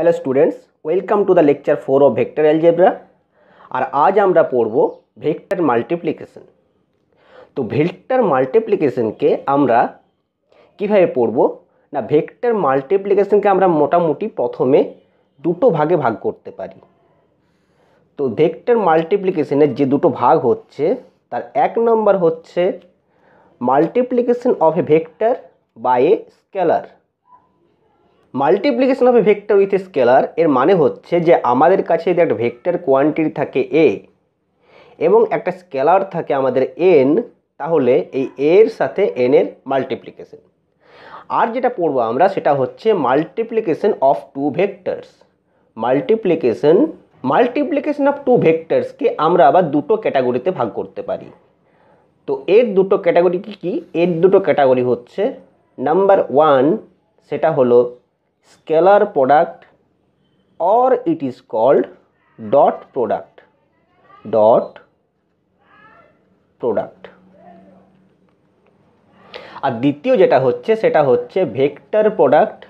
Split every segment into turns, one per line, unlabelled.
Hello students welcome to the lecture four of vector algebra আর আজ আমরা পড়ব ভেক্টর মাল্টিপ্লিকেশন তো ভেক্টর মাল্টিপ্লিকেশনকে আমরা কিভাবে পড়ব না ভেক্টর মাল্টিপ্লিকেশনকে আমরা মোটামুটি প্রথমে দুটো ভাগে ভাগ করতে পারি তো ভেক্টর মাল্টিপ্লিকেশনের যে দুটো ভাগ হচ্ছে তার এক নম্বর হচ্ছে multiplication of a vector by a scalar multiplication of vector with scalar এর মানে হচ্ছে যে আমাদের কাছে যদি একটা ভেক্টর কোয়ান্টিটি থাকে এ এবং একটা স্কেলার থাকে আমাদের এন তাহলে এই এর সাথে এন এর মাল্টিপ্লিকেশন আর যেটা পড়ব আমরা সেটা হচ্ছে multiplication of two vectors multiplication multiplication of two ভেক্টরসকে আমরা আবার দুটো ক্যাটাগরিতে ভাগ করতে পারি তো এর দুটো ক্যাটাগরি কী কী এর দুটো ক্যাটাগরি হচ্ছে নাম্বার ওয়ান সেটা হলো scalar product or it is called dot product dot product আর দ্বিতীয় যেটা হচ্ছে সেটা হচ্ছে ভেক্টর প্রোডাক্ট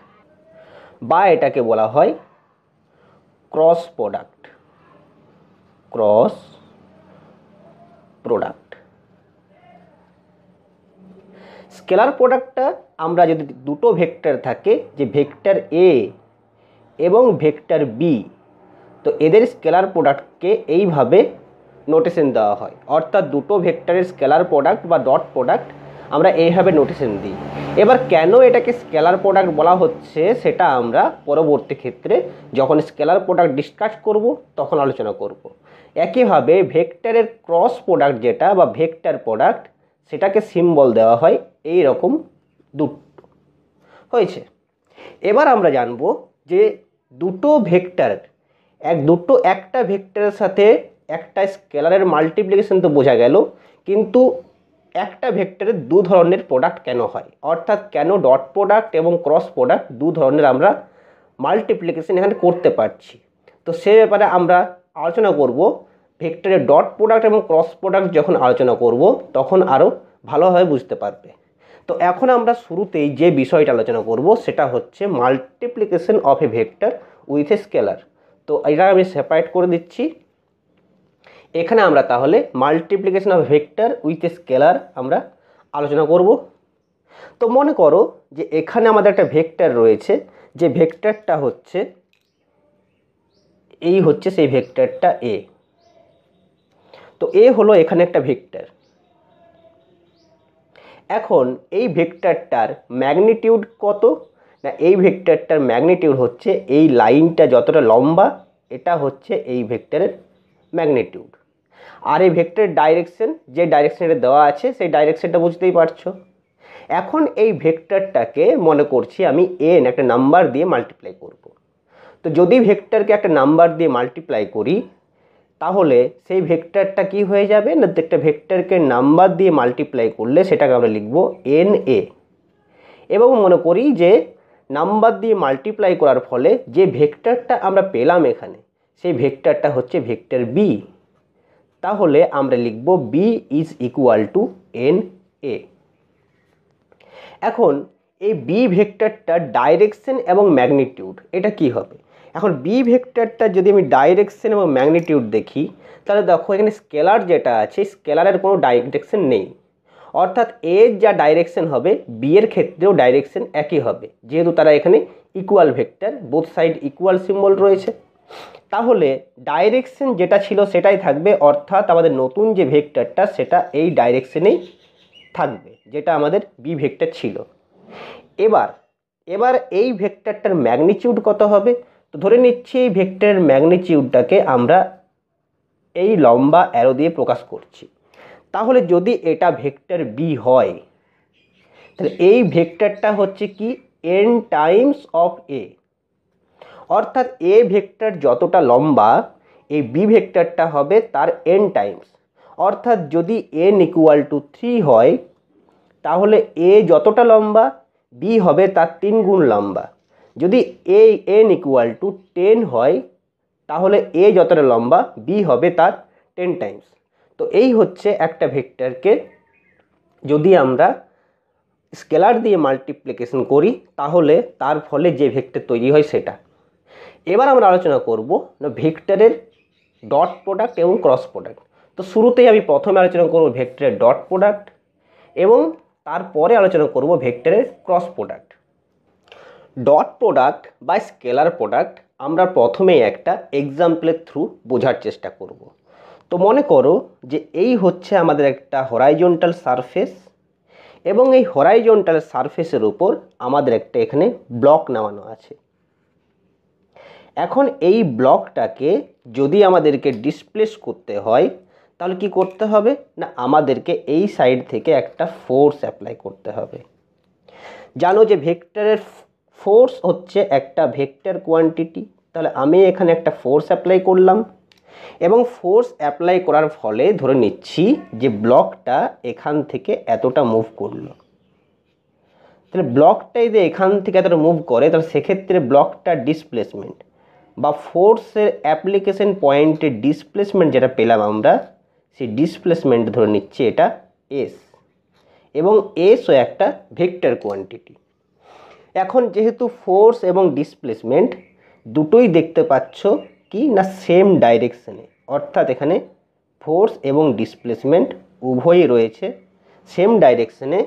বা এটাকে বলা হয় cross product cross product scalar প্রোডাক্টটা আমরা যদি দুটো ভেক্টর থাকে যে ভেক্টর এ এবং ভেক্টর বি তো এদের স্কেলার প্রোডাক্টকে এইভাবে নোটেশন দেওয়া হয় অর্থাৎ দুটো ভেক্টরের স্কেলার প্রোডাক্ট বা ডট প্রোডাক্ট আমরা এইভাবে নোটেশন দিই এবার কেন এটাকে স্কেলার প্রোডাক্ট বলা হচ্ছে সেটা আমরা পরবর্তী ক্ষেত্রে যখন স্কেলার প্রোডাক্ট ডিসকাস করব তখন আলোচনা করব একইভাবে ভেক্টরের ক্রস প্রোডাক্ট যেটা বা ভেক্টর প্রোডাক্ট সেটাকে সিম্বল দেওয়া হয় এই রকম দুটো হয়েছে এবার আমরা জানব যে দুটো ভেক্টর এক দুটো একটা ভেক্টরের সাথে একটা স্কেলারের মাল্টিপ্লিকেশন তো বোঝা গেল কিন্তু একটা ভেক্টরের দু ধরনের প্রোডাক্ট কেন হয় অর্থাৎ কেন ডট প্রোডাক্ট এবং ক্রস প্রোডাক্ট দু ধরনের আমরা মাল্টিপ্লিকেশন এখানে করতে পারছি তো সে ব্যাপারে আমরা আলোচনা করব ভেক্টরের ডট প্রোডাক্ট এবং ক্রস প্রোডাক্ট যখন আলোচনা করব তখন আরও ভালোভাবে বুঝতে পারবে তো এখন আমরা শুরুতেই যে বিষয়টা আলোচনা করব সেটা হচ্ছে multiplication of a vector with a scalar তো এটা আমি সেপারেট করে দিচ্ছি এখানে আমরা তাহলে multiplication of vector with a scalar আমরা আলোচনা করব তো মনে করো যে এখানে আমাদের একটা ভেক্টর রয়েছে যে ভেক্টরটা হচ্ছে এই হচ্ছে সেই ভেক্টরটা এ তো এ হলো এখানে একটা ভেক্টর এখন এই ভেক্টরটার ম্যাগনিটিউড কত না এই ভেক্টরটার ম্যাগনিটিউড হচ্ছে এই লাইনটা যতটা লম্বা এটা হচ্ছে এই ভেক্টরের ম্যাগনিটিউড আর এই ভেক্টরের ডাইরেকশন যে ডাইরেকশন দেওয়া আছে সেই ডাইরেকশনটা বুঝতেই পারছো এখন এই ভেক্টরটাকে মনে করছি আমি এন একটা নাম্বার দিয়ে মাল্টিপ্লাই করব। তো যদি ভেক্টরকে একটা নাম্বার দিয়ে মাল্টিপ্লাই করি তাহলে সেই ভেক্টরটা কি হয়ে যাবে না একটা ভেক্টরকে নাম্বার দিয়ে মাল্টিপ্লাই করলে সেটাকে আমরা লিখব এন এ এবং মনে করি যে নাম্বার দিয়ে মাল্টিপ্লাই করার ফলে যে ভেক্টরটা আমরা পেলাম এখানে সেই ভেক্টরটা হচ্ছে ভেক্টর বি তাহলে আমরা লিখব B is equal to N A এখন এই বি ভেক্টরটার ডাইরেকশন এবং ম্যাগনিটিউড এটা কি হবে এখন বি ভেক্টরটা যদি আমি ডাইরেকশন এবং ম্যাগনিটিউড দেখি তাহলে দেখো এখানে স্কেলার যেটা আছে স্কেলারের কোনো ডাইরেকশন নেই অর্থাৎ এর যা ডাইরেকশন হবে বি এর ক্ষেত্রেও ডাইরেকশন একই হবে যেহেতু তারা এখানে equal vector both side equal symbol রয়েছে তাহলে ডাইরেকশন যেটা ছিল সেটাই থাকবে অর্থাৎ আমাদের নতুন যে ভেক্টরটা সেটা এই ডাইরেকশনেই থাকবে যেটা আমাদের বি ভেক্টর ছিল এবার এবার এই ভেক্টরটার ম্যাগনিচিউড কত হবে তো ধরে নিচ্ছি এই ভেক্টরের ম্যাগনিচিউডটাকে আমরা এই লম্বা অ্যারো দিয়ে প্রকাশ করছি তাহলে যদি এটা ভেক্টর বি হয় তাহলে এই ভেক্টরটা হচ্ছে কি এন টাইমস অফ এ অর্থাৎ এ ভেক্টর যতটা লম্বা এই বি ভেক্টরটা হবে তার এন টাইমস অর্থাৎ যদি এন ইকুয়াল টু থ্রি হয় তাহলে এ যতটা লম্বা বি হবে তার তিন গুণ লম্বা যদি A N equal to ten হয় তাহলে এ যতটা লম্বা বি হবে তার টেন টাইমস তো এই হচ্ছে একটা ভেক্টরকে যদি আমরা স্কেলার দিয়ে মাল্টিপ্লিকেশন করি তাহলে তার ফলে যে ভেক্টর তৈরি হয় সেটা এবার আমরা আলোচনা করব ভেক্টরের ডট প্রোডাক্ট এবং ক্রস প্রোডাক্ট তো শুরুতেই আমি প্রথমে আলোচনা করব ভেক্টরের ডট প্রোডাক্ট এবং তারপরে আলোচনা করব ভেক্টরের ক্রস প্রোডাক্ট ডট প্রোডাক্ট বা স্কেলার প্রোডাক্ট আমরা প্রথমে একটা এক্সাম্পলের থ্রু বোঝার চেষ্টা করব। তো মনে করো যে এই হচ্ছে আমাদের একটা হরাইজন্টাল সারফেস এবং এই হরাইজন্টাল সারফেসের উপর আমাদের একটা এখানে ব্লক নামানো আছে এখন এই ব্লকটাকে যদি আমাদেরকে ডিসপ্লেস করতে হয় তাহলে কি করতে হবে না আমাদেরকে এই সাইড থেকে একটা ফোর্স অ্যাপ্লাই করতে হবে জানো যে ভেক্টরের ফোর্স হচ্ছে একটা ভেক্টর কোয়ান্টিটি তাহলে আমি এখানে একটা ফোর্স অ্যাপ্লাই করলাম এবং ফোর্স অ্যাপ্লাই করার ফলে ধরে নিচ্ছি যে ব্লকটা এখান থেকে এতটা মুভ করলো তাহলে ব্লকটা যদি এখান থেকে এতটা মুভ করে তাহলে সেক্ষেত্রে ব্লকটা ডিসপ্লেসমেন্ট বা ফোর্সের অ্যাপ্লিকেশন পয়েন্টের ডিসপ্লেসমেন্ট যেটা পেলাম আমরা সেই ডিসপ্লেসমেন্ট ধরে নিচ্ছি এটা এস এবং এসও একটা ভেক্টর কোয়ান্টিটি এখন যেহেতু ফোর্স এবং ডিসপ্লেসমেন্ট দুটোই দেখতে পাচ্ছ কি না সেম ডাইরেকশানে অর্থাৎ এখানে ফোর্স এবং ডিসপ্লেসমেন্ট উভয়ই রয়েছে সেম ডাইরেকশানে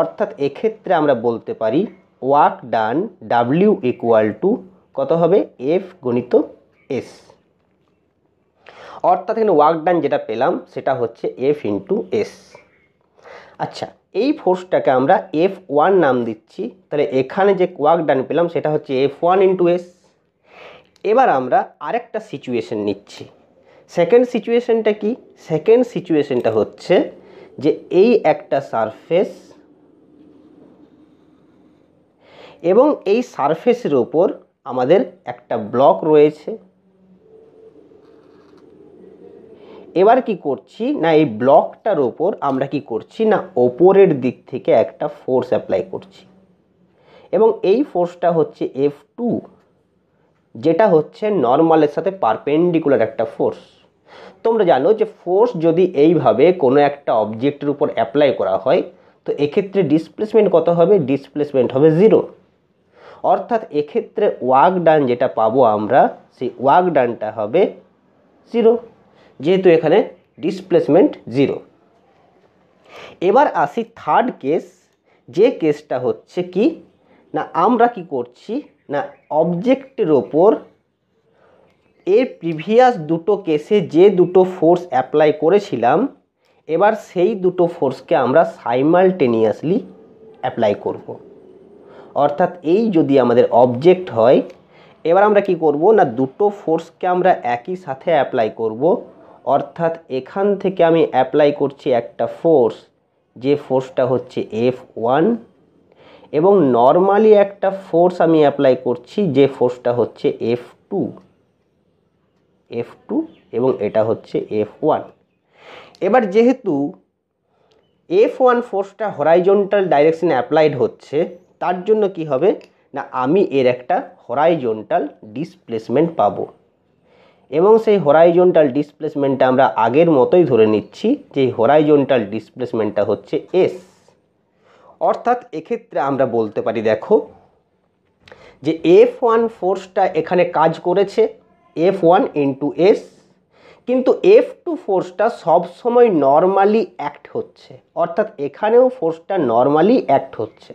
অর্থাৎ এক্ষেত্রে আমরা বলতে পারি work done W equal to কত হবে এফ গণিত এস অর্থাৎ এখানে ওয়ার্ক ডান যেটা পেলাম সেটা হচ্ছে এফ ইন্টু এস আচ্ছা এই ফোর্সটাকে আমরা এফ ওয়ান নাম দিচ্ছি তাহলে এখানে যে ওয়ার্ক ডান পেলাম সেটা হচ্ছে এফ ওয়ান ইন্টু এস এবার আমরা আরেকটা সিচুয়েশন নিচ্ছি সেকেন্ড সিচুয়েশনটা কি সেকেন্ড সিচুয়েশনটা হচ্ছে যে এই একটা সারফেস এবং এই সারফেসের ওপর আমাদের একটা ব্লক রয়েছে এবার কি করছি না এই ব্লকটার ওপর আমরা কি করছি না ওপরের দিক থেকে একটা ফোর্স অ্যাপ্লাই করছি এবং এই ফোর্সটা হচ্ছে এফ টু যেটা হচ্ছে নর্মালের সাথে পারপেন্ডিকুলার একটা ফোর্স তোমরা জানো যে ফোর্স যদি এইভাবে কোনো একটা অবজেক্টের উপর অ্যাপ্লাই করা হয় তো এক্ষেত্রে ডিসপ্লেসমেন্ট কত হবে ডিসপ্লেসমেন্ট হবে জিরো অর্থাৎ এক্ষেত্রে ওয়াক ডান যেটা পাবো আমরা সেই ওয়াক ডানটা হবে জিরো যেহেতু এখানে ডিসপ্লেসমেন্ট জিরো এবার আসি থার্ড কেস যে কেসটা হচ্ছে কি না আমরা কি করছি না অবজেক্টের ওপর এর প্রিভিয়াস দুটো কেসে যে দুটো ফোর্স অ্যাপ্লাই করেছিলাম এবার সেই দুটো ফোর্সকে আমরা সাইমালটেনিয়াসলি অ্যাপ্লাই করব। অর্থাৎ এই যদি আমাদের অবজেক্ট হয় এবার আমরা কি করব না দুটো ফোর্সকে আমরা একই সাথে অ্যাপ্লাই করবো অর্থাৎ এখান থেকে আমি অ্যাপ্লাই করছি একটা ফোর্স যে ফোর্সটা হচ্ছে এফ ওয়ান এবং নর্মালি একটা ফোর্স আমি অ্যাপ্লাই করছি যে ফোর্সটা হচ্ছে এফ টু এফ টু এবং এটা হচ্ছে এফ ওয়ান এবার যেহেতু এফ ওয়ান ফোর্সটা হরাইজন্টাল ডাইরেকশানে অ্যাপ্লাইড হচ্ছে তার জন্য কি হবে না আমি এর একটা হরাইজন্টাল ডিসপ্লেসমেন্ট পাবো এবং সেই হরাইজন্টাল ডিসপ্লেসমেন্টটা আমরা আগের মতোই ধরে নিচ্ছি যে হরাইজন্টাল ডিসপ্লেসমেন্টটা হচ্ছে এস অর্থাৎ এক্ষেত্রে আমরা বলতে পারি দেখো যে এফ ওয়ান ফোর্সটা এখানে কাজ করেছে এফ ওয়ান ইন্টু এস কিন্তু এফ টু ফোর্সটা সবসময় নর্মালি অ্যাক্ট হচ্ছে অর্থাৎ এখানেও ফোর্সটা নর্মালি অ্যাক্ট হচ্ছে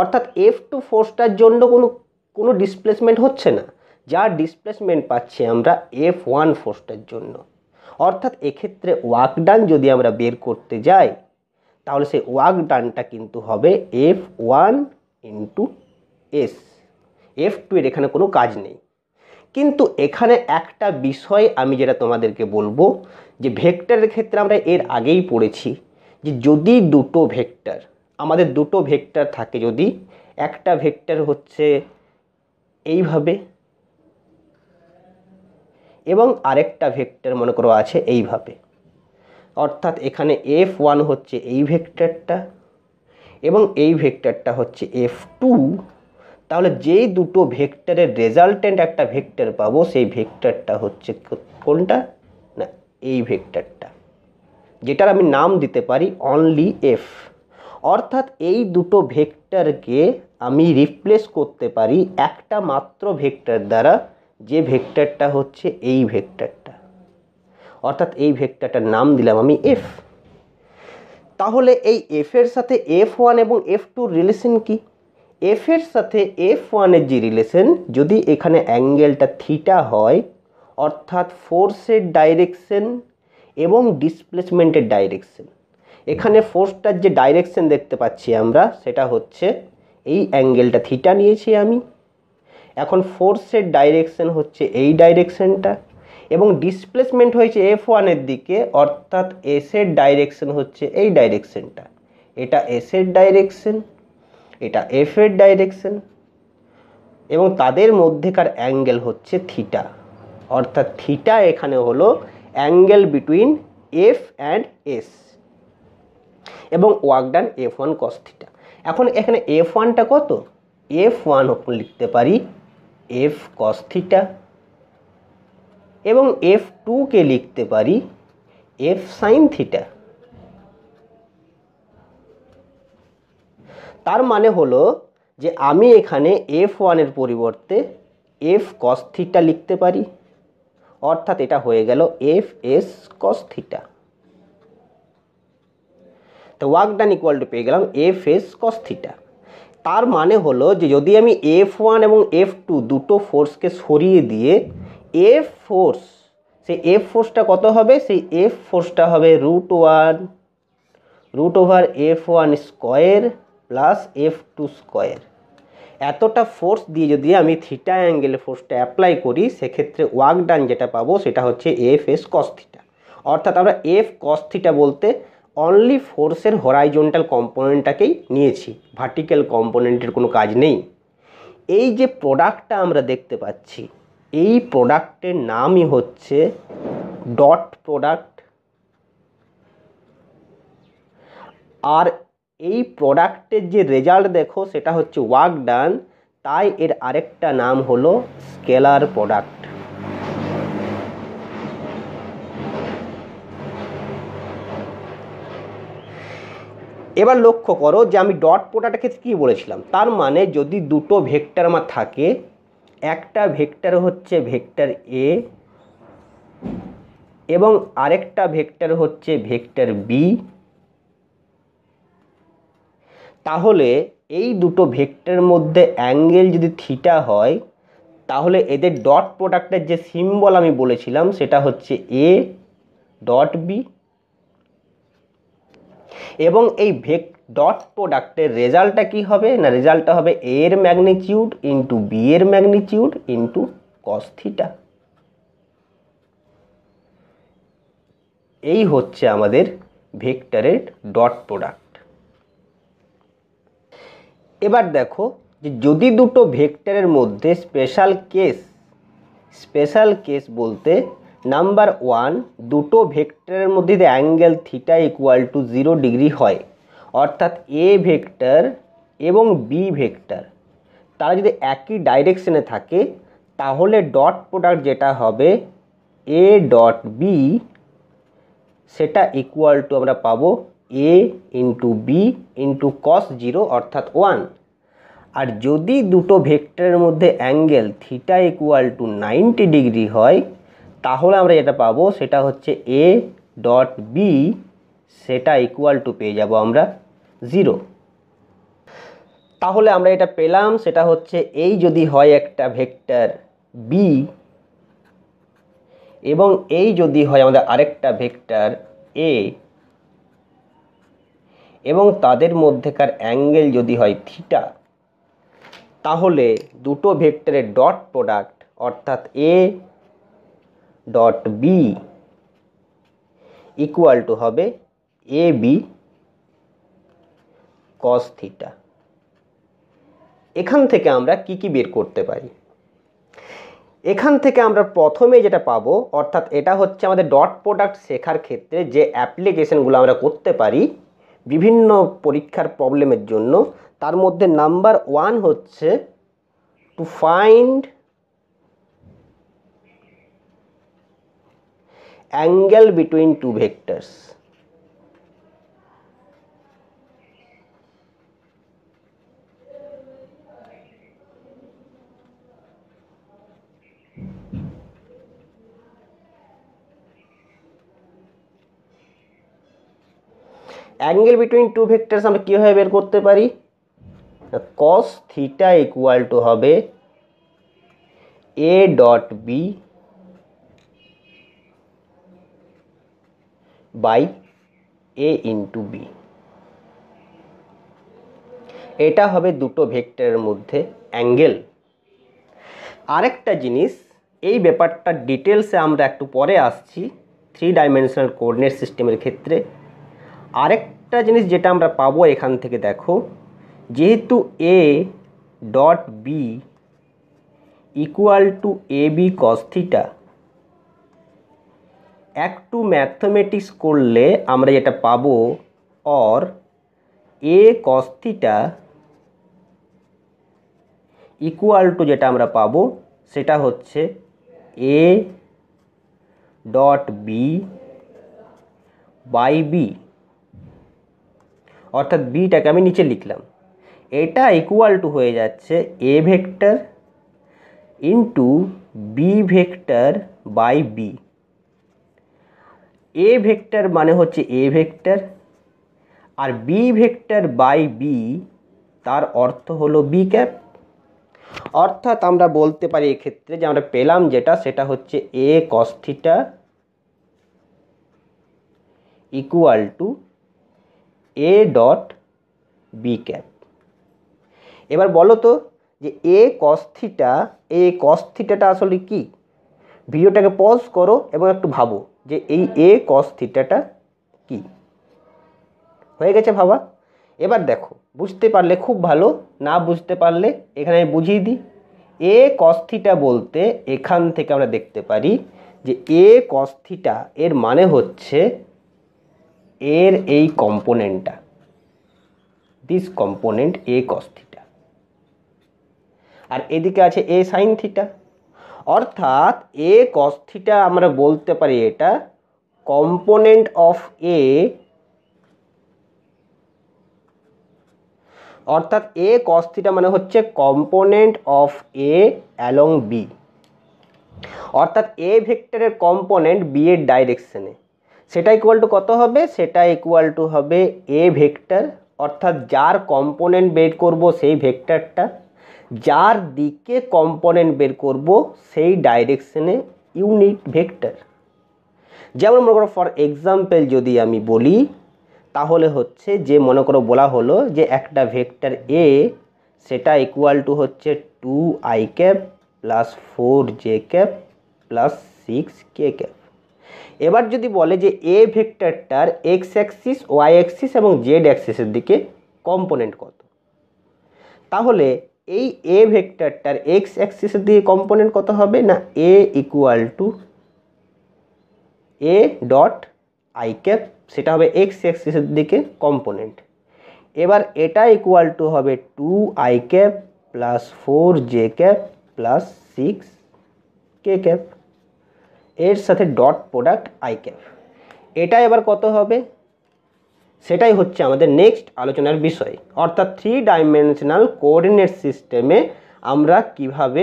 অর্থাৎ এফ টু ফোর্সটার জন্য কোনো কোনো ডিসপ্লেসমেন্ট হচ্ছে না যার ডিসপ্লেসমেন্ট পাচ্ছি আমরা এফ ওয়ান ফোর্সটার জন্য অর্থাৎ এক্ষেত্রে ওয়াকডান যদি আমরা বের করতে যাই তাহলে সেই ওয়াকডানটা কিন্তু হবে F one into S F two এর এখানে কোনো কাজ নেই কিন্তু এখানে একটা বিষয় আমি যেটা তোমাদেরকে বলবো যে ভেক্টরের ক্ষেত্রে আমরা এর আগেই পড়েছি যে যদি দুটো ভেক্টর আমাদের দুটো ভেক্টর থাকে যদি একটা ভেক্টর হচ্ছে এইভাবে এবং আরেকটা ভেক্টর মনে করো আছে এইভাবে অর্থাৎ এখানে এফ ওয়ান হচ্ছে এই ভেক্টরটা এবং এই ভেক্টরটা হচ্ছে এফ টু তাহলে যেই দুটো ভেক্টরের রেজাল্টেন্ট একটা ভেক্টর পাবো সেই ভেক্টরটা হচ্ছে কোনটা না এই ভেক্টরটা যেটার আমি নাম দিতে পারি অনলি এফ অর্থাৎ এই দুটো ভেক্টরকে আমি রিপ্লেস করতে পারি একটা মাত্র ভেক্টর দ্বারা যে ভেক্টরটা হচ্ছে এই ভেক্টরটা অর্থাৎ এই ভেক্টরটার নাম দিলাম আমি এফ তাহলে এই এফের সাথে এফ ওয়ান এবং এফ টুর রিলেশন কি এফের সাথে এফ ওয়ানের যে রিলেশন যদি এখানে অ্যাঙ্গেলটা থিটা হয় অর্থাৎ ফোর্সের ডাইরেকশন এবং ডিসপ্লেসমেন্টের ডাইরেকশন এখানে ফোর্সটার যে ডাইরেকশন দেখতে পাচ্ছি আমরা সেটা হচ্ছে এই অ্যাঙ্গেলটা থিটা নিয়েছি আমি এখন ফোর্সের ডাইরেকশন হচ্ছে এই ডাইরেকশনটা এবং ডিসপ্লেসমেন্ট হয়েছে এফ ওয়ানের দিকে অর্থাৎ এসের ডাইরেকশন হচ্ছে এই ডাইরেকশনটা এটা এসের ডাইরেকশন এটা এফের ডাইরেকশান এবং তাদের মধ্যেকার অ্যাঙ্গেল হচ্ছে থিটা অর্থাৎ থিটা এখানে হলো angle between F and S এবং work done F one cos theta এখন এখানে এফ ওয়ানটা কত এফ ওয়ান লিখতে পারি এফ কস থিটা এবং এফ টুকে লিখতে পারি এফ সাইন থিটা তার মানে হলো যে আমি এখানে এফ ওয়ানের পরিবর্তে এফ কস থিটা লিখতে পারি অর্থাৎ এটা হয়ে গেল এফ এস কস থিটা তো ওয়াক ডান ইকুয়াল টু পেয়ে গেলাম এফ এস কস থিটা তার মানে হলো যে যদি আমি এফ ওয়ান এবং এফ টু দুটো ফোর্সকে সরিয়ে দিয়ে এফ ফোর্স সেই এফ ফোর্সটা কত হবে সেই এফ ফোর্সটা হবে root one root over F one square plus F two square এতটা ফোর্স দিয়ে যদি আমি থিটা অ্যাঙ্গেলে ফোর্সটা অ্যাপ্লাই করি সেক্ষেত্রে ওয়ার্ক ডান যেটা পাবো সেটা হচ্ছে এফ এস কস থিটা অর্থাৎ আমরা এফ কস থিটা বলতে অনলি ফোর্সের হরাইজন্টাল কম্পোনেন্টটাকেই নিয়েছি ভার্টিক্যাল কম্পোনেন্টের কোনো কাজ নেই এই যে প্রোডাক্টটা আমরা দেখতে পাচ্ছি এই প্রোডাক্টের নামই হচ্ছে ডট প্রোডাক্ট আর এই প্রোডাক্টের যে রেজাল্ট দেখো সেটা হচ্ছে ওয়ার্ক ডান তাই এর আরেকটা নাম হলো স্কেলার প্রোডাক্ট এবার লক্ষ্য করো যে আমি ডট প্রোডাক্টের ক্ষেত্রে কী বলেছিলাম তার মানে যদি দুটো ভেক্টর আমার থাকে একটা ভেক্টর হচ্ছে ভেক্টর এ এবং আরেকটা ভেক্টর হচ্ছে ভেক্টর বি তাহলে এই দুটো ভেক্টরের মধ্যে অ্যাঙ্গেল যদি থিটা হয় তাহলে এদের ডট প্রোডাক্টের যে সিম্বল আমি বলেছিলাম সেটা হচ্ছে এ ডট বি এবং এই ভেক ডট প্রোডাক্টের রেজাল্টটা কি হবে না রেজাল্টটা হবে এ এর ম্যাগনিচিউড ইন্টু বি এর ম্যাগনিচিউড ইন্টু কস্থিটা এই হচ্ছে আমাদের ভেক্টরের ডট প্রোডাক্ট এবার দেখো যে যদি দুটো ভেক্টরের মধ্যে স্পেশাল কেস স্পেশাল কেস বলতে নাম্বার ওয়ান দুটো ভেক্টরের মধ্যে যদি angle theta equal to zero degree হয় অর্থাৎ এ ভেক্টর এবং বি ভেক্টর তারা যদি একই ডাইরেকশনে থাকে তাহলে ডট প্রোডাক্ট যেটা হবে এ ডট বি সেটা ইকুয়াল টু আমরা পাবো A into B into cos zero অর্থাৎ ওয়ান আর যদি দুটো ভেক্টরের মধ্যে angle theta equal to ninety degree হয় তাহলে আমরা যেটা পাবো সেটা হচ্ছে এ ডট বি সেটা ইকুয়াল টু পেয়ে যাব আমরা জিরো তাহলে আমরা এটা পেলাম সেটা হচ্ছে এই যদি হয় একটা ভেক্টর বি এবং এই যদি হয় আমাদের আরেকটা ভেক্টর এ এবং তাদের মধ্যেকার অ্যাঙ্গেল যদি হয় থিটা তাহলে দুটো ভেক্টরের ডট প্রোডাক্ট অর্থাৎ A dot B equal to হবে এ বি কস থিটা এখান থেকে আমরা কি কি বের করতে পারি এখান থেকে আমরা প্রথমে যেটা পাবো অর্থাৎ এটা হচ্ছে আমাদের ডট প্রোডাক্ট শেখার ক্ষেত্রে যে অ্যাপ্লিকেশনগুলো আমরা করতে পারি বিভিন্ন পরীক্ষার প্রবলেমের জন্য তার মধ্যে নাম্বার ওয়ান হচ্ছে to find angle between two vectors. Angle between two vectors আমরা কীভাবে বের করতে পারি কস থিটা ইকুয়াল টু হবে A dot B by A into B এটা হবে দুটো ভেক্টরের মধ্যে অ্যাঙ্গেল আরেকটা জিনিস এই ব্যাপারটা ডিটেলসে আমরা একটু পরে আসছি থ্রি ডাইমেনশনাল কোর্ডিনেট সিস্টেমের ক্ষেত্রে আরেকটা জিনিস যেটা আমরা পাবো এখান থেকে দেখো যেহেতু A dot B equal to A B cos theta একটু ম্যাথমেটিক্স করলে আমরা যেটা পাবো or A cos theta equal to যেটা আমরা পাবো সেটা হচ্ছে A dot B by B অর্থাৎ বিটাকে আমি নিচে লিখলাম এটা ইকুয়াল টু হয়ে যাচ্ছে A vector into B vector by B A vector মানে হচ্ছে এ ভেক্টর আর বি ভেক্টর বাই বি তার অর্থ হলো বি ক্যাপ অর্থাৎ আমরা বলতে পারি এক্ষেত্রে যে আমরা পেলাম যেটা সেটা হচ্ছে A cos theta equal to A dot B cap এবার বলো তো যে এ কস্থিটা এ কস্থিটাটা আসলে কি ভিডিওটাকে পজ করো এবং একটু ভাবো যে এই এ কস থিটাটা কি হয়ে গেছে ভাবা এবার দেখো বুঝতে পারলে খুব ভালো না বুঝতে পারলে এখানে আমি বুঝিয়ে দিই এ কস্থিটা বলতে এখান থেকে আমরা দেখতে পারি যে এ কস্থিটা এর মানে হচ্ছে এর এই কম্পোনেন্টটা দিস কম্পোনেন্ট এ কস্থিটা আর এদিকে আছে এ সাইন থিটা অর্থাৎ এ কস্থিটা আমরা বলতে পারি এটা কম্পোনেন্ট অফ এ অর্থাৎ a cos θ মানে হচ্ছে component of A along b অর্থাৎ a ভেক্টরের কম্পোনেন্ট b এর ডাইরেকশনে সেটাই ইকুয়াল টু কত হবে সেটা ইকুয়াল টু হবে a ভেক্টর অর্থাৎ যার কম্পোনেন্ট বের করব সেই ভেক্টরটা যার দিকে কম্পোনেন্ট বের করব সেই ডাইরেকশনে ইউনিট ভেক্টর যেমন মনে করো ফর এক্সাম্পল যদি আমি বলি তাহলে হচ্ছে যে মনে করো বলা হলো যে একটা ভেক্টর এ সেটা ইকুয়াল টু হচ্ছে two I cap plus four J cap plus six K cap এবার যদি বলে যে এ ভেক্টরটার এক্স অ্যাক্সিস ওয়াই অ্যাক্সিস এবং জেড অ্যাক্সিসের দিকে কম্পোনেন্ট কত তাহলে এই এ ভেক্টরটার এক্স অ্যাক্সিসের দিকে কম্পোনেন্ট কত হবে না A equal to A dot I cap সেটা হবে এক্স অ্যাক্সিসের দিকে কম্পোনেন্ট এবার এটা ইকুয়াল টু হবে two I cap plus four J cap plus six K cap এর সাথে ডট প্রোডাক্ট আই ক্যাপ এটা এবার কত হবে সেটাই হচ্ছে আমাদের নেক্সট আলোচনার বিষয় অর্থাৎ থ্রি ডাইমেনশনাল কোঅর্ডিনেট সিস্টেমে আমরা কিভাবে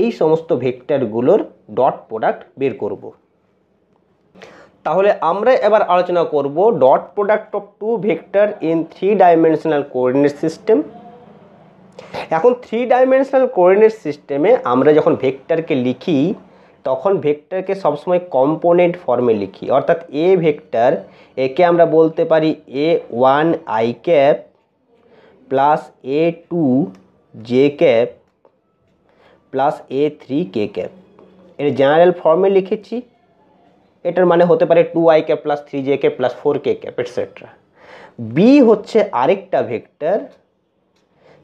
এই সমস্ত ভেক্টরগুলোর ডট প্রোডাক্ট বের করবো তাহলে আমরা এবার আলোচনা করব dot product of two vector in three dimensional coordinate system এখন থ্রি ডাইমেনশনাল কোঅর্ডিনেট সিস্টেমে আমরা যখন ভেক্টরকে লিখি তখন ভেক্টরকে সবসময় কম্পোনেন্ট ফর্মে লিখি অর্থাৎ এ ভেক্টর একে আমরা বলতে পারি A one I cap plus A two J cap plus A three K cap এর জেনারেল ফর্মে লিখেছি এটার মানে হতে পারে two I cap plus three J cap plus four K cap etcetera B হচ্ছে আরেকটা ভেক্টর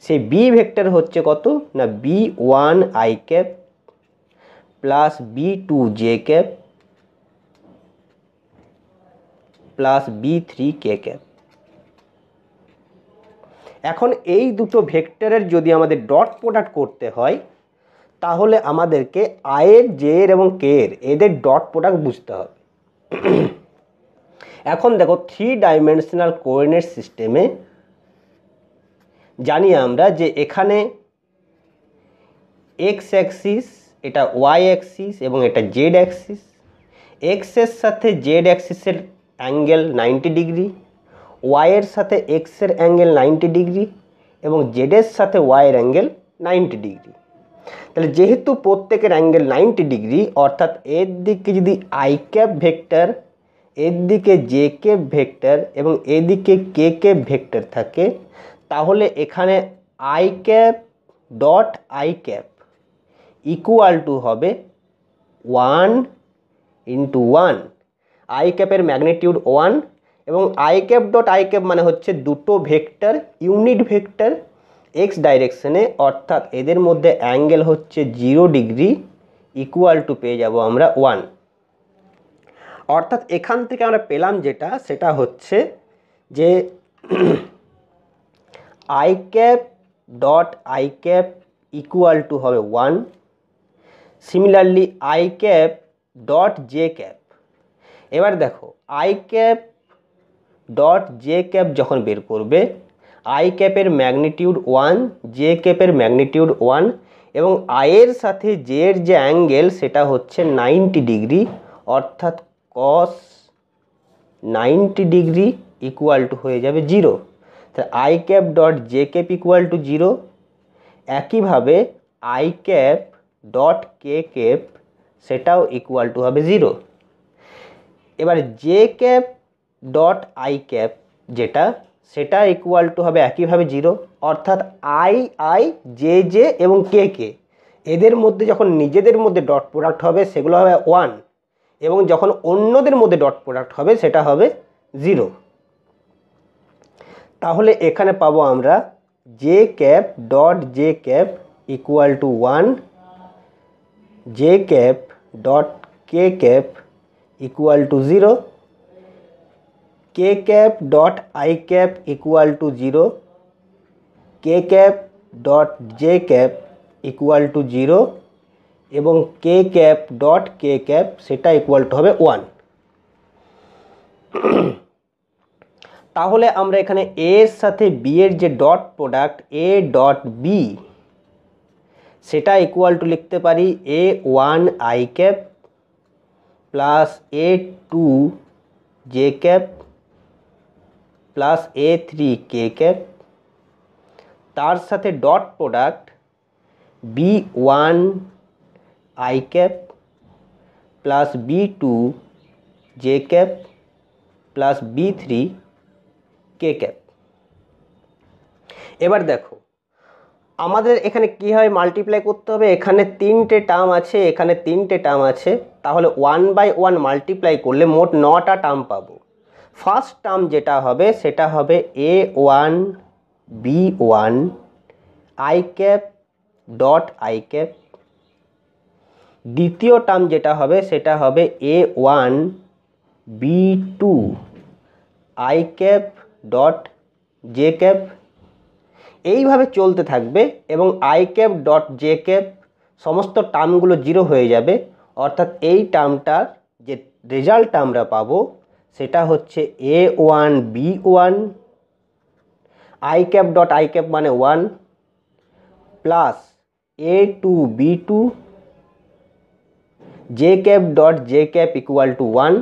সেই বি ভেক্টর হচ্ছে কত না B one I cap plus B two J cap plus B three K cap এখন এই দুটো ভেক্টরের যদি আমাদের ডট প্রোডাক্ট করতে হয় তাহলে আমাদেরকে আয়ের জের এবং কের এদের ডট প্রোডাক্ট বুঝতে হবে এখন দেখো থ্রি ডাইমেনশনাল কোঅর্ডিনেট সিস্টেমে জানি আমরা যে এখানে এক্স অ্যাক্সিস এটা ওয়াই অ্যাক্সিস এবং এটা জেড অ্যাক্সিস এক্সের সাথে জেড অ্যাক্সিসের অ্যাঙ্গেল নাইনটি ডিগ্রি ওয়াইয়ের সাথে এক্সের অ্যাঙ্গেল নাইনটি ডিগ্রি এবং জেডের সাথে ওয়াইয়ের অ্যাঙ্গেল নাইনটি ডিগ্রি তাহলে যেহেতু প্রত্যেকের অ্যাঙ্গেল নাইনটি ডিগ্রি অর্থাৎ এর দিকে যদি আই ক্যাপ ভেক্টর এর দিকে জে কে ভেক্টর এবং এদিকে কে কে ভেক্টর থাকে তাহলে এখানে I cap dot I cap equal to হবে ওয়ান ইন্টু ওয়ান আই ক্যাপের ম্যাগনিটিউড ওয়ান এবং I cap dot I cap মানে হচ্ছে দুটো ভেক্টর ইউনিট ভেক্টর এক্স ডাইরেকশানে অর্থাৎ এদের মধ্যে অ্যাঙ্গেল হচ্ছে জিরো ডিগ্রি ইকুয়াল টু পেয়ে যাব আমরা ওয়ান অর্থাৎ এখান থেকে আমরা পেলাম যেটা সেটা হচ্ছে যে I cap dot I cap equal to হবে one similarly I cap dot J cap এবার দেখো I cap dot J cap যখন বের করবে আই ক্যাপের ম্যাগনিটিউড ওয়ান জে ক্যাপের ম্যাগনিটিউড ওয়ান এবং আয়ের সাথে জের যে অ্যাঙ্গেল সেটা হচ্ছে নাইনটি ডিগ্রি অর্থাৎ cos ninety degree equal to হয়ে যাবে জিরো তাহলে I cap dot J cap equal to zero একইভাবে I cap dot K cap সেটাও ইকুয়াল টু হবে জিরো এবার J cap dot I cap যেটা সেটা ইকুয়াল টু হবে একইভাবে জিরো অর্থাৎ আই আই জে জে এবং কে কে এদের মধ্যে যখন নিজেদের মধ্যে ডট প্রোডাক্ট হবে সেগুলো হবে ওয়ান এবং যখন অন্যদের মধ্যে ডট প্রোডাক্ট হবে সেটা হবে জিরো তাহলে এখানে পাবো আমরা J cap dot J cap equal to one J cap dot K cap equal to zero K cap dot I cap equal to zero K cap dot J cap equal to zero এবং K cap dot K cap সেটা equal to হবে one তাহলে আমরা এখানে A এর সাথে B এর যে dot product A dot B সেটা ইকুয়াল টু লিখতে পারি A one I cap plus A two J cap plus A three K cap তার সাথে dot product B one I cap plus B two J cap plus B three K cap এবার দেখো আমাদের এখানে কীভাবে multiply করতে হবে এখানে তিনটে টার্ম আছে এখানে তিনটে টার্ম আছে তাহলে ওয়ান বাই ওয়ান মাল্টিপ্লাই করলে মোট নটা টার্ম পাবো ফার্স্ট টার্ম যেটা হবে সেটা হবে A one B one I cap dot I cap দ্বিতীয় টার্ম যেটা হবে সেটা হবে A one B two I cap dot J cap এইভাবে চলতে থাকবে এবং I cap dot J cap সমস্ত টার্মগুলো জিরো হয়ে যাবে অর্থাৎ এই টার্মটার যে রেজাল্ট আমরা পাবো সেটা হচ্ছে A one B one I cap dot I cap মানে one plus A two B two J cap dot J cap equal to one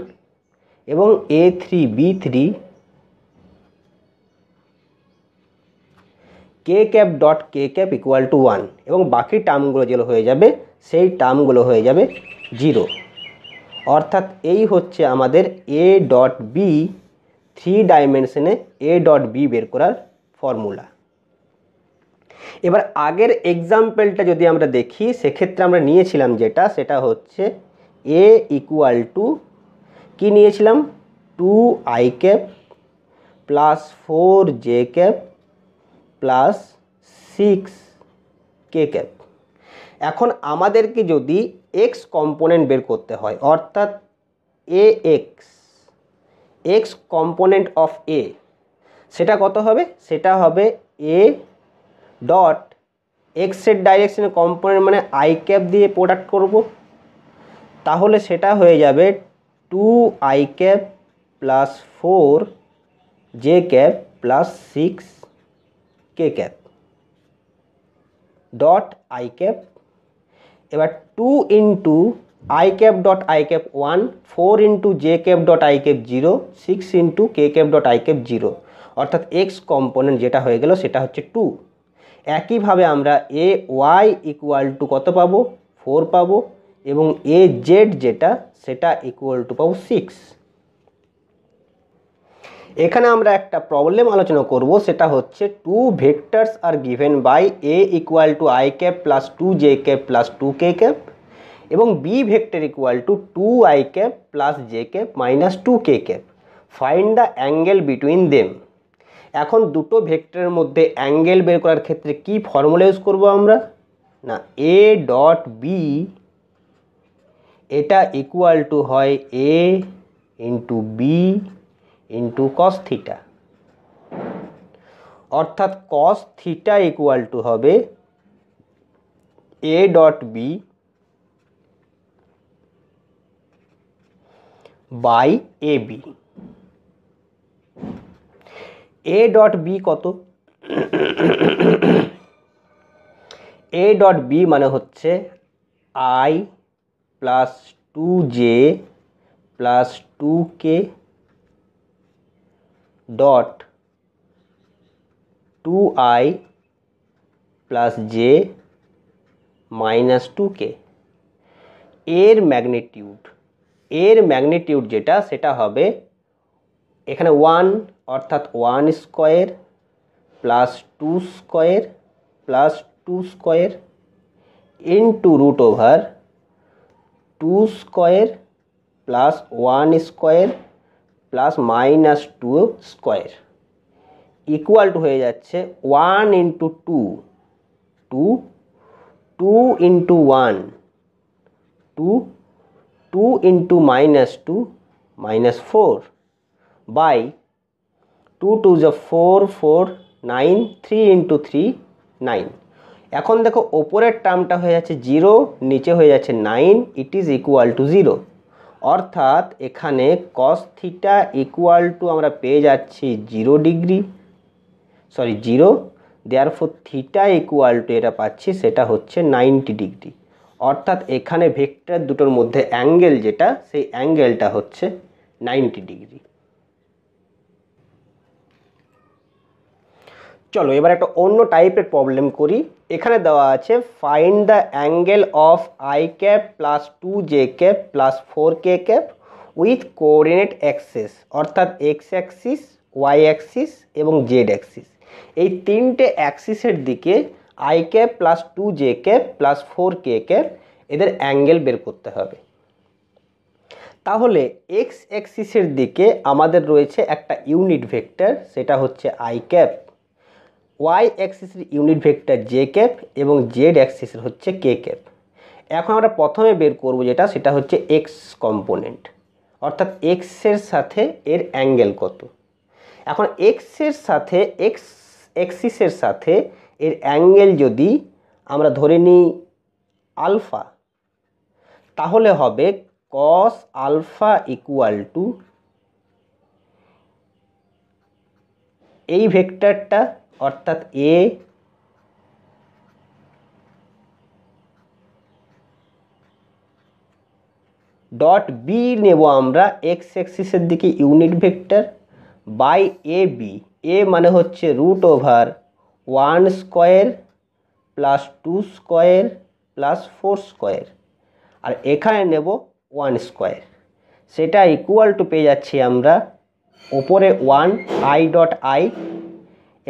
এবং A three B three K cap dot K cap equal to one এবং বাকি টার্মগুলো যেগুলো হয়ে যাবে সেই টার্মগুলো হয়ে যাবে জিরো অর্থাৎ এই হচ্ছে আমাদের এ ডট বি থ্রি ডাইমেনশনে এ ডট বি বের করার ফর্মুলা এবার আগের এক্সাম্পলটা যদি আমরা দেখি সেক্ষেত্রে আমরা নিয়েছিলাম যেটা সেটা হচ্ছে এ ইকুয়াল টু কী নিয়েছিলাম two I cap plus four J cap plus six K cap এখন আমাদেরকে যদি এক্স কম্পোনেন্ট বের করতে হয় অর্থাৎ A X X component of A সেটা কত হবে সেটা হবে এ ডট এক্সের ডাইরেকশনে কম্পোনেন্ট মানে আই ক্যাপ দিয়ে প্রোডাক্ট করব তাহলে সেটা হয়ে যাবে two I cap plus four J cap plus six K cap dot I cap এবার two into I cap dot I cap one four into J cap dot I cap zero six into K cap dot I cap zero অর্থাৎ X component যেটা হয়ে গেল সেটা হচ্ছে two একইভাবে আমরা A Y equal to কত পাবো ফোর পাবো এবং এ জেড যেটা সেটা ইকুয়াল টু পাবো সিক্স এখানে আমরা একটা প্রবলেম আলোচনা করব সেটা হচ্ছে two vectors are given by A equal to I cap plus two J cap plus two K cap এবং B vector equal to two I cap plus J cap minus two K cap find the angle between them এখন দুটো ভেক্টরের মধ্যে angle বের করার ক্ষেত্রে কি formula use করবো আমরা না এ ডট বি এটা ইকুয়াল টু হয় A into B into cos theta অর্থাৎ কস থিটা ইকুয়াল টু হবে A dot B by A B A dot B কত এ ডট বি মানে হচ্ছে I plus two J plus two K dot two I plus J minus two K एर magnitude एर magnitude जेटा से one अर्थात one square plus two square plus two square in to root over two square plus one square plus minus two square equal to হয়ে যাচ্ছে one into two two two into one two two into minus two minus four by two two যা four four nine three into three nine এখন দেখো ওপরের টার্মটা হয়ে যাচ্ছে zero নিচে হয়ে যাচ্ছে nine it is equal to zero অর্থাৎ এখানে কস থিটা ইকুয়াল টু আমরা পেয়ে যাচ্ছি zero degree sorry zero therefore theta equal to এটা পাচ্ছি সেটা হচ্ছে নাইনটি ডিগ্রি অর্থাৎ এখানে ভেক্টর দুটোর মধ্যে অ্যাঙ্গেল যেটা সেই অ্যাঙ্গেলটা হচ্ছে নাইনটি ডিগ্রি চলো এবার একটা অন্য টাইপের প্রবলেম করি এখানে দেওয়া আছে find the angle of I cap plus two J cap plus four K cap with coordinate axes অর্থাৎ এক্স অ্যাক্সিস ওয়াই অ্যাক্সিস এবং জেড অ্যাক্সিস এই তিনটে অ্যাক্সিসের দিকে I cap plus two J cap plus four K cap এদের angle বের করতে হবে তাহলে এক্স অ্যাক্সিসের দিকে আমাদের রয়েছে একটা ইউনিট ভেক্টর সেটা হচ্ছে আই ক্যাপ ওয়াই অ্যাক্সিসের ইউনিট ভেক্টর জে ক্যাপ এবং জেড অ্যাক্সিসের হচ্ছে কে ক্যাপ এখন আমরা প্রথমে বের করব যেটা সেটা হচ্ছে এক্স কম্পোনেন্ট অর্থাৎ এক্সের সাথে এর অ্যাঙ্গেল কত এখন এক্সের সাথে এক্স অ্যাক্সিসের সাথে এর অ্যাঙ্গেল যদি আমরা ধরে নিই আলফা তাহলে হবে কস আলফা ইকুয়াল টু এই ভেক্টরটা অর্থাৎ এ ডট বি নেব আমরা এক্স এক্সিসের দিকে unit vector by A B A মানে হচ্ছে root over one square plus two square plus four square আর এখানে নেব ওয়ান স্কোয়ার সেটা ইকুয়াল টু পেয়ে যাচ্ছি আমরা ওপরে ওয়ান আই ডট আই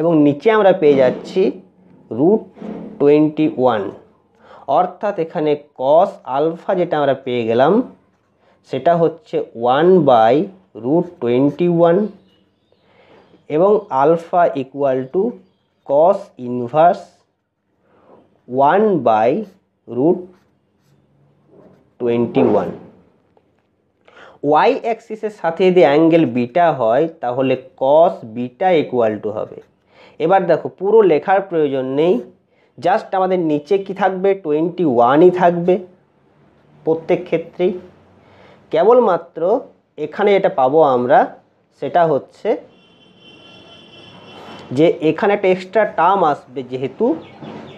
এবং নিচে আমরা পেয়ে যাচ্ছি রুট টোয়েন্টি ওয়ান অর্থাৎ এখানে কস আলফা যেটা আমরা পেয়ে গেলাম সেটা হচ্ছে one by root twenty one এবং alpha equal to cos inverse one by root twenty one Y অ্যাক্সিসের সাথে যদি অ্যাঙ্গেল বিটা হয় তাহলে কস বিটা ইকুয়াল টু হবে এবার দেখো পুরো লেখার প্রয়োজন নেই জাস্ট আমাদের নিচে কি থাকবে টোয়েন্টি ওয়ানই থাকবে প্রত্যেক ক্ষেত্রেই কেবলমাত্র এখানে এটা পাবো আমরা সেটা হচ্ছে যে এখানে একটা এক্সট্রা টার্ম আসবে যেহেতু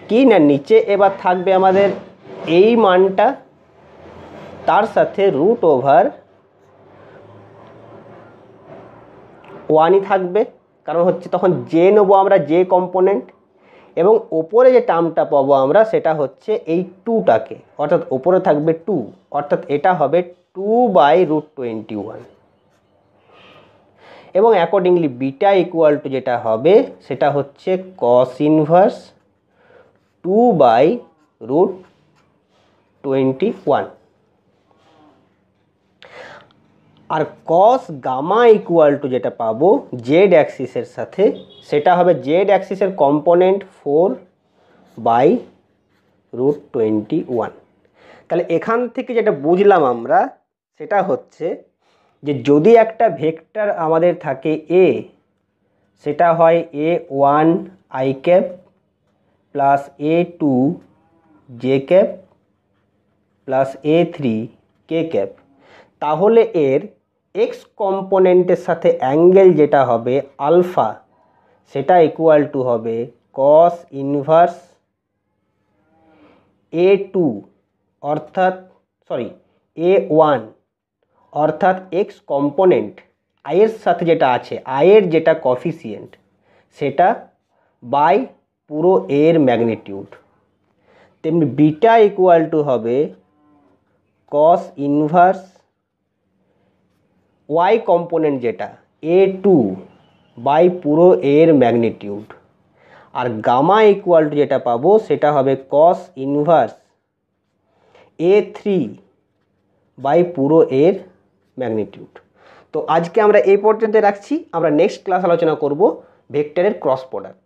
কি না নিচে এবার থাকবে আমাদের এই মানটা তার সাথে রুট ওভার ওয়ানই থাকবে কারণ হচ্ছে তখন যে নেবো আমরা যে কম্পোনেন্ট এবং ওপরে যে টার্মটা পাবো আমরা সেটা হচ্ছে এই টুটাকে অর্থাৎ ওপরে থাকবে টু অর্থাৎ এটা হবে two by root twenty one এবং অ্যাকর্ডিংলি বিটা ইকুয়াল টু যেটা হবে সেটা হচ্ছে cos inverse two by root twenty one আর কস গামা ইকুয়াল টু যেটা পাবো জেড অ্যাক্সিসের সাথে সেটা হবে জেড অ্যাক্সিসের component four by root twenty one তাহলে এখান থেকে যেটা বুঝলাম আমরা সেটা হচ্ছে যে যদি একটা ভেক্টর আমাদের থাকে এ সেটা হয় A one I cap plus A two J cap plus A three K cap তাহলে এর এক্স কম্পোনেন্টের সাথে অ্যাঙ্গেল যেটা হবে আলফা সেটা ইকুয়াল টু হবে কস ইনভার্স এ টু অর্থাৎ সরি এ ওয়ান অর্থাৎ এক্স কম্পোনেন্ট আয়ের সাথে যেটা আছে আয়ের যেটা কফিসিয়েন্ট সেটা বাই পুরো এর ম্যাগনিটিউড তেমনি বিটা ইকুয়াল টু হবে কস ইনভার্স ওয়াই কম্পোনেন্ট যেটা এ টু বাই পুরো এর ম্যাগনিটিউড আর গামা ইকুয়াল টু যেটা পাবো সেটা হবে cos inverse A three by পুরো এর ম্যাগনিটিউড তো আজকে আমরা এই পর্যন্ত রাখছি আমরা নেক্সট ক্লাস আলোচনা করব ভেক্টরের ক্রস প্রোডাক্ট